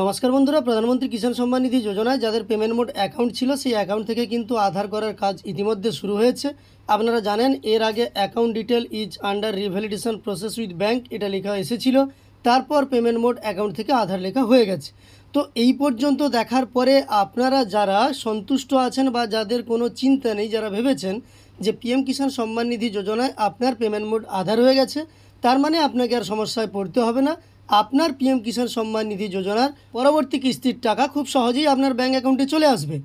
নমস্কার বন্ধুরা প্রধানমন্ত্রী কিষাণ সম্মান নিধি যোজনায় যাদের পেমেন্ট মোড অ্যাকাউন্ট ছিল সেই অ্যাকাউন্ট থেকে কিন্তু আধার করার কাজ ইতিমধ্যে শুরু হয়েছে আপনারা জানেন এর আগে account detail is under revalidation process with bank এটা লেখা এসেছিল তারপর পেমেন্ট মোড অ্যাকাউন্ট থেকে আধার লেখা হয়ে গেছে তো এই পর্যন্ত দেখার পরে আপনারা যারা সন্তুষ্ট আছেন বা যাদের কোনো চিন্তা নেই যারা ভেবেছেন যে পিএম কিষাণ সম্মান নিধি যোজনায় আপনার পেমেন্ট মোড আধার হয়ে গেছে তার মানে আপনাকে আর সমস্যায় পড়তে হবে না আপনার পিএম কিষাণ সম্মান নিধি যোজনার পরবর্তী কিস্তির টাকা খুব সহজেই আপনার ব্যাঙ্ক অ্যাকাউন্টে চলে আসবে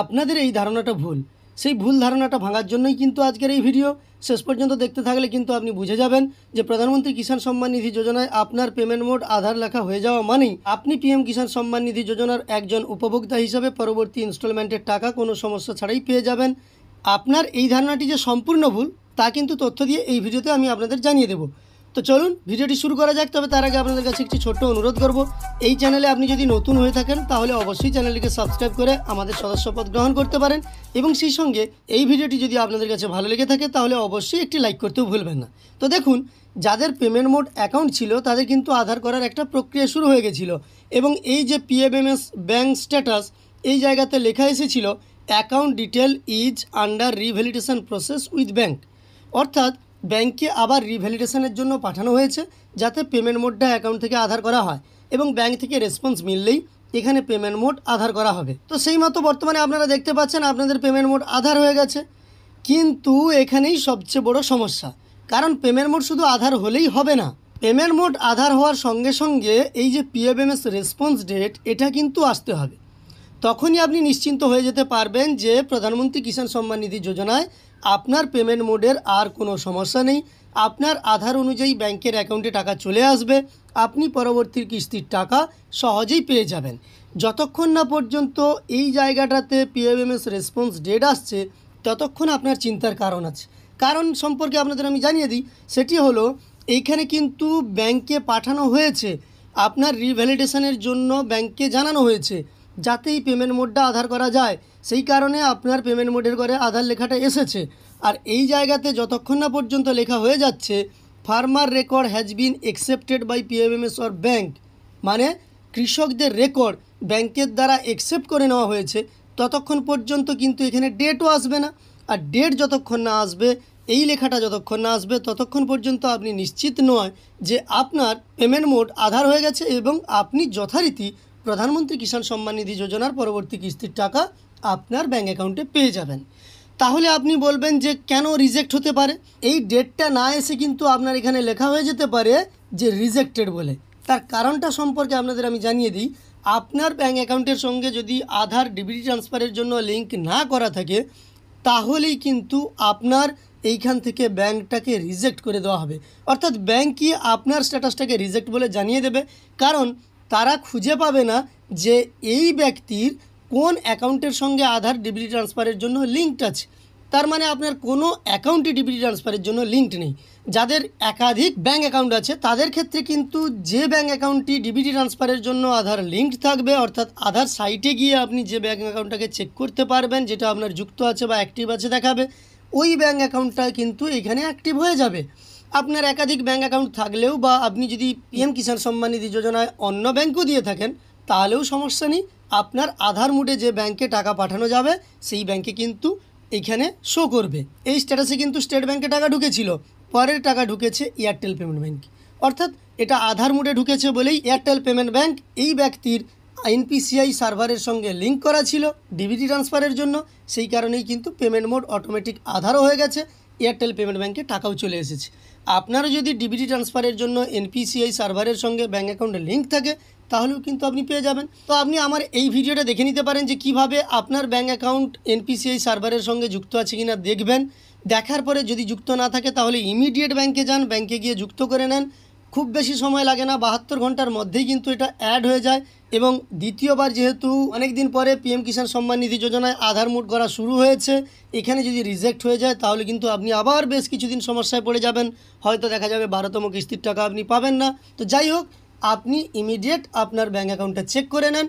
আপনাদের এই ধারণাটা ভুল সেই ভুল ধারণাটা ভাঙার জন্যই কিন্তু আজকের এই ভিডিও শেষ পর্যন্ত দেখতে থাকলে কিন্তু আপনি বুঝে যাবেন যে প্রধানমন্ত্রী কিষাণ সম্মান নিধি যোজনায় আপনার পেমেন্ট মোড আধার লেখা হয়ে যাওয়া মানেই আপনি পিএম কিষাণ সম্মান নিধি যোজনার একজন উপভোক্তা হিসেবে পরবর্তী ইনস্টলমেন্টের টাকা কোনো সমস্যা ছাড়াই পেয়ে যাবেন আপনার এই ধারণাটি যে সম্পূর্ণ ভুল তা কিন্তু তথ্য দিয়ে এই ভিডিওতে আমি আপনাদের জানিয়ে দেবো তো চলুন ভিডিওটি শুরু করা যাক তবে তার আগে আপনাদের কাছে একটি ছোট্ট অনুরোধ করব এই চ্যানেলে আপনি যদি নতুন হয়ে থাকেন তাহলে অবশ্যই চ্যানেলটিকে সাবস্ক্রাইব করে আমাদের সদস্যপদ গ্রহণ করতে পারেন এবং সেই সঙ্গে এই ভিডিওটি যদি আপনাদের কাছে ভালো লেগে থাকে তাহলে অবশ্যই একটি লাইক করতেও ভুলবেন না তো দেখুন যাদের পেমেন্ট মোড অ্যাকাউন্ট ছিল তাদের কিন্তু আধার করার একটা প্রক্রিয়া শুরু হয়ে গেছিলো এবং এই যে পিএমএমএস ব্যাঙ্ক স্ট্যাটাস এই জায়গাতে লেখা এসেছিল account detail is under revalidation process with bank অর্থাৎ ব্যাংকে আবার রিভ্যালিডেশনের জন্য পাঠানো হয়েছে যাতে পেমেন্ট মোডটা অ্যাকাউন্ট থেকে আধার করা হয় এবং ব্যাংক থেকে রেসপন্স মিললেই এখানে পেমেন্ট মোড আধার করা হবে তো সেই মতো বর্তমানে আপনারা দেখতে পাচ্ছেন আপনাদের পেমেন্ট মোড আধার হয়ে গেছে কিন্তু এখানেই সবচেয়ে বড় সমস্যা কারণ পেমেন্ট মোড শুধু আধার হলেই হবে না পেমেন্ট মোড আধার হওয়ার সঙ্গে সঙ্গে এই যে পিএফএমএস রেসপন্স ডেট এটা কিন্তু আসতে হবে তখনই আপনি নিশ্চিন্ত হয়ে যেতে পারবেন যে প্রধানমন্ত্রী কিষাণ সম্মান নিধি যোজনায় আপনার পেমেন্ট মোডের আর কোনো সমস্যা নেই আপনার আধার অনুযায়ী ব্যাংকের অ্যাকাউন্টে টাকা চলে আসবে আপনি পরবর্তী কিস্তির টাকা সহজেই পেয়ে যাবেন যতক্ষণ না পর্যন্ত এই জায়গাটাতে পিএমএমএস রেসপন্স ডেট আসছে ততক্ষণ আপনার চিন্তার কারণ আছে কারণ সম্পর্কে আপনাদের আমি জানিয়ে দিই সেটি হলো এইখানে কিন্তু ব্যাংকে পাঠানো হয়েছে আপনার রিভ্যালিডেশনের জন্য ব্যাংকে জানানো হয়েছে যাতেই পেমেন্ট মোডটা আধার করা যায় সেই কারণে আপনার পেমেন্ট মোডের করে আধার লেখাটা এসেছে আর এই জায়গাতে যতক্ষণ না পর্যন্ত লেখা হয়ে যাচ্ছে farmer record has been accepted by PMMS or bank মানে কৃষকদের রেকর্ড ব্যাংকের দ্বারা অ্যাকসেপ্ট করে নেওয়া হয়েছে ততক্ষণ পর্যন্ত কিন্তু এখানে ডেটও আসবে না আর ডেট যতক্ষণ না আসবে এই লেখাটা যতক্ষণ না আসবে ততক্ষণ পর্যন্ত আপনি নিশ্চিত নয় যে আপনার পেমেন্ট মোড আধার হয়ে গেছে এবং আপনি যথারীতি প্রধানমন্ত্রী কিষাণ সম্মান নিধি যোজনার পরবর্তী কিস্তির টাকা আপনার ব্যাঙ্ক অ্যাকাউন্টে পেয়ে যাবেন তাহলে আপনি বলবেন যে কেন রিজেক্ট হতে পারে এই ডেটটা না এসে কিন্তু আপনার এখানে লেখা হয়ে যেতে পারে যে রিজেক্টেড বলে তার কারণটা সম্পর্কে আপনাদের আমি জানিয়ে দিই আপনার ব্যাঙ্ক অ্যাকাউন্টের সঙ্গে যদি আধার ডিবিটি ট্রান্সফারের জন্য লিঙ্ক না করা থাকে তাহলেই কিন্তু আপনার এইখান থেকে ব্যাঙ্কটাকে রিজেক্ট করে দেওয়া হবে অর্থাৎ কি আপনার স্ট্যাটাসটাকে রিজেক্ট বলে জানিয়ে দেবে কারণ তারা খুঁজে পাবে না যে এই ব্যক্তির কোন অ্যাকাউন্টের সঙ্গে আধার ডিবিটি ট্রান্সফারের জন্য লিঙ্কড আছে তার মানে আপনার কোনো অ্যাকাউন্টে ডিবিটি ট্রান্সফারের জন্য লিঙ্কড নেই যাদের একাধিক ব্যাঙ্ক অ্যাকাউন্ট আছে তাদের ক্ষেত্রে কিন্তু যে ব্যাঙ্ক অ্যাকাউন্টটি ডিবিটি ট্রান্সফারের জন্য আধার লিঙ্কড থাকবে অর্থাৎ আধার সাইটে গিয়ে আপনি যে ব্যাঙ্ক অ্যাকাউন্টটাকে চেক করতে পারবেন যেটা আপনার যুক্ত আছে বা অ্যাক্টিভ আছে দেখাবে ওই ব্যাঙ্ক অ্যাকাউন্টটা কিন্তু এখানে অ্যাক্টিভ হয়ে যাবে আপনার একাধিক ব্যাঙ্ক অ্যাকাউন্ট থাকলেও বা আপনি যদি পিএম কিষাণ সম্মান নিধি যোজনায় অন্য ব্যাঙ্কও দিয়ে থাকেন তাহলেও সমস্যা নেই আপনার আধার মুডে যে ব্যাংকে টাকা পাঠানো যাবে সেই ব্যাংকে কিন্তু এখানে শো করবে এই স্ট্যাটাসে কিন্তু স্টেট ব্যাংকে টাকা ঢুকেছিল পরের টাকা ঢুকেছে এয়ারটেল পেমেন্ট ব্যাঙ্ক অর্থাৎ এটা আধার মুডে ঢুকেছে বলেই এয়ারটেল পেমেন্ট ব্যাঙ্ক এই ব্যক্তির এনপিসিআই সার্ভারের সঙ্গে লিঙ্ক করা ছিল ডিবিটি ট্রান্সফারের জন্য সেই কারণেই কিন্তু পেমেন্ট মোড অটোমেটিক আধারও হয়ে গেছে এয়ারটেল পেমেন্ট ব্যাঙ্কে টাকাও চলে এসেছে আপনারা যদি ডিবিটি ট্রান্সফারের জন্য এনপিসিআই সার্ভারের সঙ্গে ব্যাঙ্ক অ্যাকাউন্টের লিঙ্ক থাকে তাহলেও কিন্তু আপনি পেয়ে যাবেন তো আপনি আমার এই ভিডিওটা দেখে নিতে পারেন যে কিভাবে আপনার ব্যাঙ্ক অ্যাকাউন্ট এনপিসিআই সার্ভারের সঙ্গে যুক্ত আছে কিনা দেখবেন দেখার পরে যদি যুক্ত না থাকে তাহলে ইমিডিয়েট ব্যাঙ্কে যান ব্যাঙ্কে গিয়ে যুক্ত করে নেন খুব বেশি সময় লাগে না বাহাত্তর ঘন্টার মধ্যেই কিন্তু এটা অ্যাড হয়ে যায় এবং দ্বিতীয়বার যেহেতু অনেক দিন পরে পিএম কিষাণ সম্মান নিধি যোজনায় আধার মুট করা শুরু হয়েছে এখানে যদি রিজেক্ট হয়ে যায় তাহলে কিন্তু আপনি আবার বেশ কিছুদিন সমস্যায় পড়ে যাবেন হয়তো দেখা যাবে বারোতম কিস্তির টাকা আপনি পাবেন না তো যাই হোক আপনি ইমিডিয়েট আপনার ব্যাঙ্ক অ্যাকাউন্টটা চেক করে নেন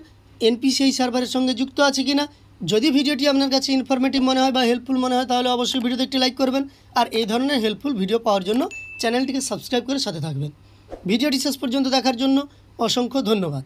এনপিসিআই সার্ভারের সঙ্গে যুক্ত আছে কি না যদি ভিডিওটি আপনার কাছে ইনফরমেটিভ মনে হয় বা হেল্পফুল মনে হয় তাহলে অবশ্যই ভিডিওতে একটি লাইক করবেন আর এই ধরনের হেল্পফুল ভিডিও পাওয়ার জন্য চ্যানেলটিকে সাবস্ক্রাইব করে সাথে থাকবেন ভিডিওটি শেষ পর্যন্ত দেখার জন্য অসংখ্য ধন্যবাদ